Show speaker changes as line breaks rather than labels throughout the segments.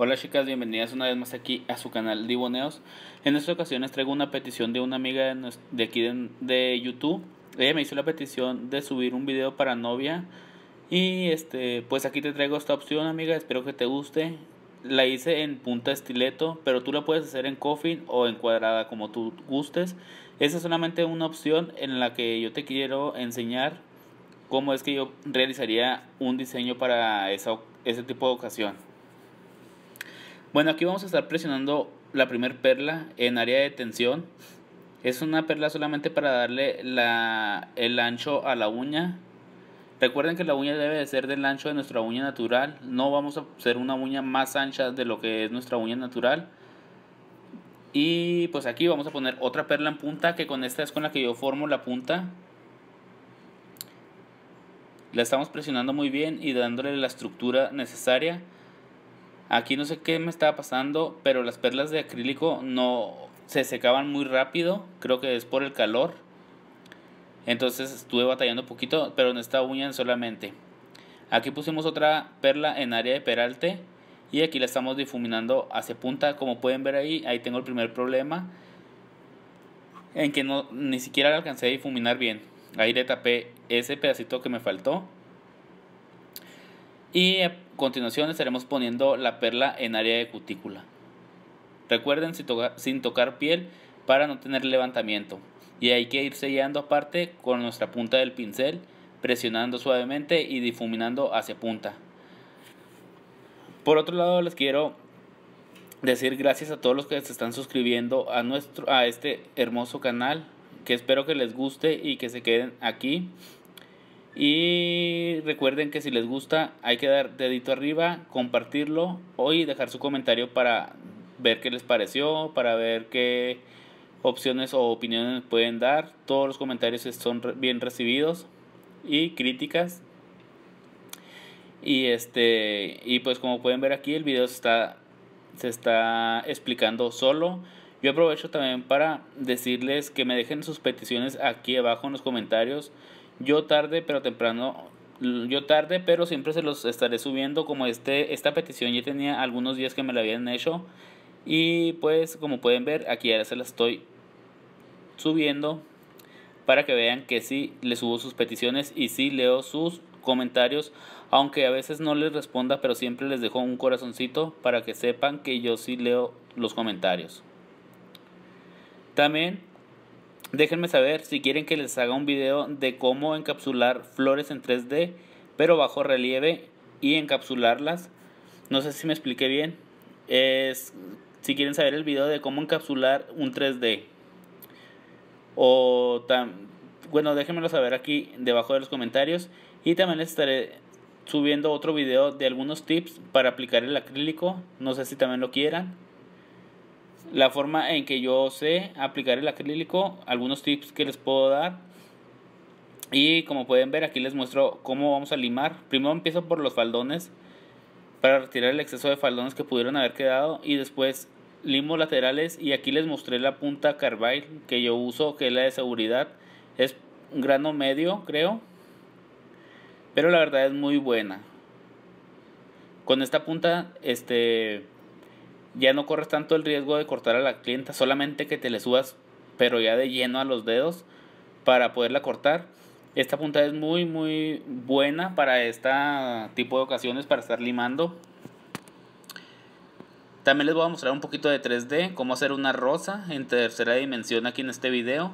Hola chicas, bienvenidas una vez más aquí a su canal Diboneos. En esta ocasión les traigo una petición de una amiga de, aquí de, YouTube. Ella me hizo la petición de subir un video para novia. Y este, pues aquí te traigo esta opción, amiga. Espero que te guste. La hice en punta estileto, pero tú la puedes hacer en coffin o en cuadrada como tú gustes. Esa es solamente una opción en la que yo te quiero enseñar cómo es que yo realizaría un diseño para ese tipo de ocasión. Bueno, aquí vamos a estar presionando la primer perla en área de tensión. Es una perla solamente para darle el ancho a la uña. Recuerden que la uña debe de ser del ancho de nuestra uña natural. No vamos a hacer una uña más ancha de lo que es nuestra uña natural. Y pues aquí vamos a poner otra perla en punta que con esta es con la que yo formo la punta. La estamos presionando muy bien y dándole la estructura necesaria. Aquí no sé qué me estaba pasando, pero las perlas de acrílico no se secaban muy rápido, creo que es por el calor. Entonces estuve batallando un poquito, pero en esta uña solamente. Aquí pusimos otra perla en área de peralte y aquí la estamos difuminando hacia punta. Como pueden ver ahí, ahí tengo el primer problema en que no, ni siquiera la alcancé a difuminar bien. Ahí le tapé ese pedacito que me faltó y a continuación estaremos poniendo la perla en área de cutícula. Recuerden sin, sin tocar piel para no tener levantamiento. Y hay que ir sellando aparte con nuestra punta del pincel, presionando suavemente y difuminando hacia punta. Por otro lado, les quiero decir gracias a todos los que se están suscribiendo a, nuestro, a este hermoso canal, que espero que les guste y que se queden aquí. Y recuerden que si les gusta hay que dar dedito arriba, compartirlo o dejar su comentario para ver qué les pareció, para ver qué opciones o opiniones pueden dar. Todos los comentarios son bien recibidos y críticas. Y este y pues como pueden ver aquí el video está se está explicando solo. Yo aprovecho también para decirles que me dejen sus peticiones aquí abajo en los comentarios. Yo tarde, pero temprano, yo tarde, pero siempre se los estaré subiendo como este, esta petición ya tenía algunos días que me la habían hecho. Y pues como pueden ver, aquí ahora se la estoy subiendo para que vean que sí les subo sus peticiones y sí leo sus comentarios, aunque a veces no les responda, pero siempre les dejo un corazoncito para que sepan que yo sí leo los comentarios. También Déjenme saber si quieren que les haga un video de cómo encapsular flores en 3D, pero bajo relieve y encapsularlas. No sé si me expliqué bien. Es, si quieren saber el video de cómo encapsular un 3D. O tan, bueno, déjenmelo saber aquí debajo de los comentarios. Y también les estaré subiendo otro video de algunos tips para aplicar el acrílico. No sé si también lo quieran la forma en que yo sé aplicar el acrílico, algunos tips que les puedo dar. Y como pueden ver aquí les muestro cómo vamos a limar. Primero empiezo por los faldones para retirar el exceso de faldones que pudieron haber quedado y después limo laterales y aquí les mostré la punta carbide que yo uso que es la de seguridad. Es grano medio creo, pero la verdad es muy buena. Con esta punta este ya no corres tanto el riesgo de cortar a la clienta, solamente que te le subas, pero ya de lleno a los dedos para poderla cortar. Esta punta es muy, muy buena para este tipo de ocasiones, para estar limando. También les voy a mostrar un poquito de 3D, cómo hacer una rosa en tercera dimensión aquí en este video.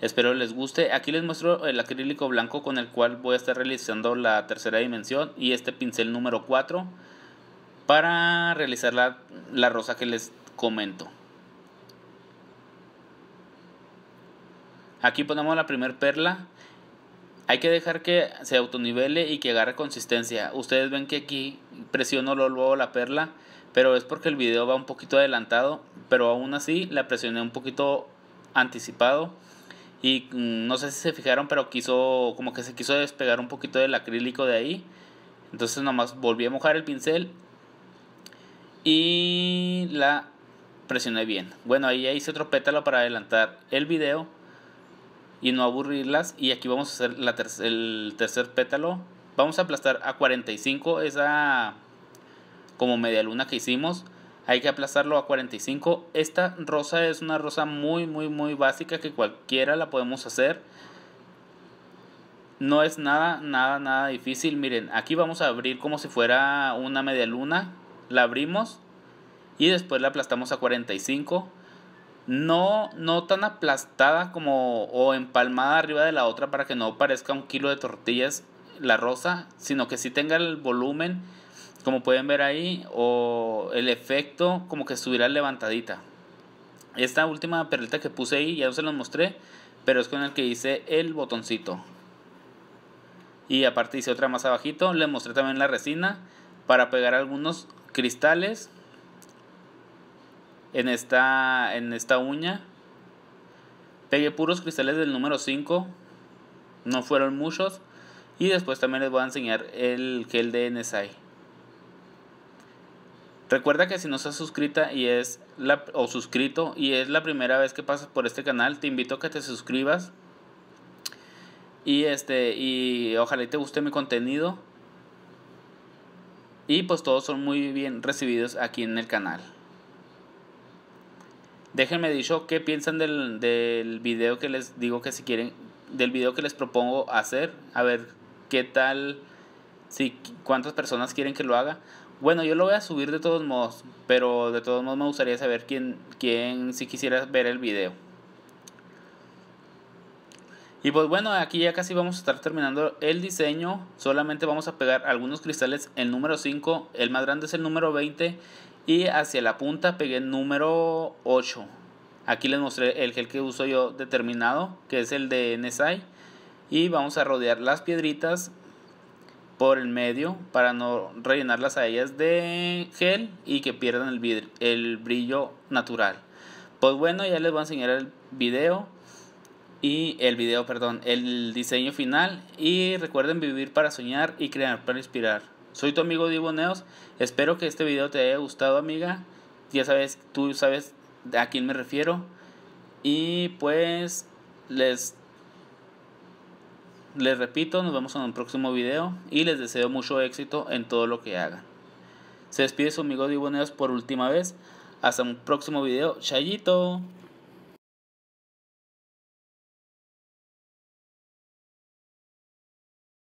Espero les guste. Aquí les muestro el acrílico blanco con el cual voy a estar realizando la tercera dimensión y este pincel número 4 para realizar la, rosa que les comento. Aquí ponemos la primer perla. Hay que dejar que se autonivele y que agarre consistencia. Ustedes ven que aquí presiono luego la perla, pero es porque el video va un poquito adelantado, pero aún así la presioné un poquito anticipado. Y mm, no sé si se fijaron, pero quiso como que se quiso despegar un poquito del acrílico de ahí. Entonces nomás volví a mojar el pincel y la presioné bien. Bueno, ahí ya hice otro pétalo para adelantar el video y no aburrirlas. Y aquí vamos a hacer el tercer pétalo. Vamos a aplastar a 45 esa como media luna que hicimos. Hay que aplastarlo a 45. Esta rosa es una rosa muy, muy, muy básica que cualquiera la podemos hacer. No es nada, nada, nada difícil. Miren, aquí vamos a abrir como si fuera una media luna la abrimos y después la aplastamos a 45. No, no tan aplastada como o empalmada arriba de la otra para que no parezca un kilo de tortillas la rosa, sino que si tenga el volumen, como pueden ver ahí, o el efecto como que estuviera levantadita. Esta última perlita que puse ahí ya no se lo mostré, pero es con el que hice el botoncito. Y aparte hice otra más abajito, le mostré también la resina para pegar algunos cristales en esta, en esta uña. Pegué puros cristales del número 5. No fueron muchos. Y después también les voy a enseñar el gel de NSI. Recuerda que si no estás suscrita y es la, o suscrito y es la primera vez que pasas por este canal, te invito a que te suscribas. Y este y ojalá te guste mi contenido y pues todos son muy bien recibidos aquí en el canal. Déjenme dicho qué piensan del, del video que les digo que si quieren, del video que les propongo hacer, a ver qué tal, si cuántas personas quieren que lo haga. Bueno, yo lo voy a subir de todos modos, pero de todos modos me gustaría saber quién, quién si quisiera ver el video. Y pues bueno, aquí ya casi vamos a estar terminando el diseño. Solamente vamos a pegar algunos cristales, el número 5, el más grande es el número 20 y hacia la punta pegué el número 8. Aquí les mostré el gel que uso yo determinado, que es el de nesai Y vamos a rodear las piedritas por el medio para no rellenarlas a ellas de gel y que pierdan el, el brillo natural. Pues bueno, ya les voy a enseñar el video y el video, perdón, el diseño final y recuerden vivir para soñar y crear para inspirar. Soy tu amigo Diboneos. espero que este video te haya gustado amiga, ya sabes, tú sabes a quién me refiero y pues les, les repito, nos vemos en un próximo video y les deseo mucho éxito en todo lo que hagan. Se despide su amigo Diboneos por última vez, hasta un próximo video, chayito.